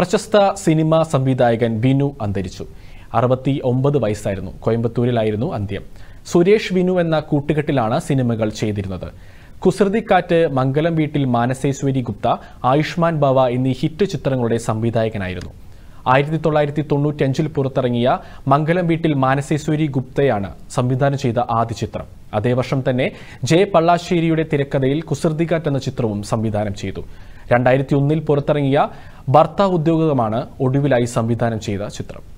പ്രശസ്ത സിനിമാ സംവിധായകൻ ബിനു അന്തരിച്ചു അറുപത്തി ഒമ്പത് വയസ്സായിരുന്നു കോയമ്പത്തൂരിലായിരുന്നു അന്ത്യം സുരേഷ് വിനു എന്ന കൂട്ടുകെട്ടിലാണ് സിനിമകൾ ചെയ്തിരുന്നത് കുസൃതിക്കാറ്റ് മംഗലം വീട്ടിൽ മാനസേശ്വരി ഗുപ്ത ആയുഷ്മാൻ ബവ എന്നീ ഹിറ്റ് ചിത്രങ്ങളുടെ സംവിധായകനായിരുന്നു ആയിരത്തി തൊള്ളായിരത്തി തൊണ്ണൂറ്റഞ്ചിൽ പുറത്തിറങ്ങിയ മംഗലം വീട്ടിൽ മാനസേശ്വരി ഗുപ്തയാണ് സംവിധാനം ചെയ്ത ആദ്യ ചിത്രം അതേ വർഷം തന്നെ ജെ പള്ളാശ്ശേരിയുടെ തിരക്കഥയിൽ കുസൃതികാറ്റ് എന്ന ചിത്രവും സംവിധാനം ചെയ്തു രണ്ടായിരത്തി ഒന്നിൽ പുറത്തിറങ്ങിയ ഭർത്താവ് ഉദ്യോഗമാണ് ഒടുവിലായി സംവിധാനം ചെയ്ത ചിത്രം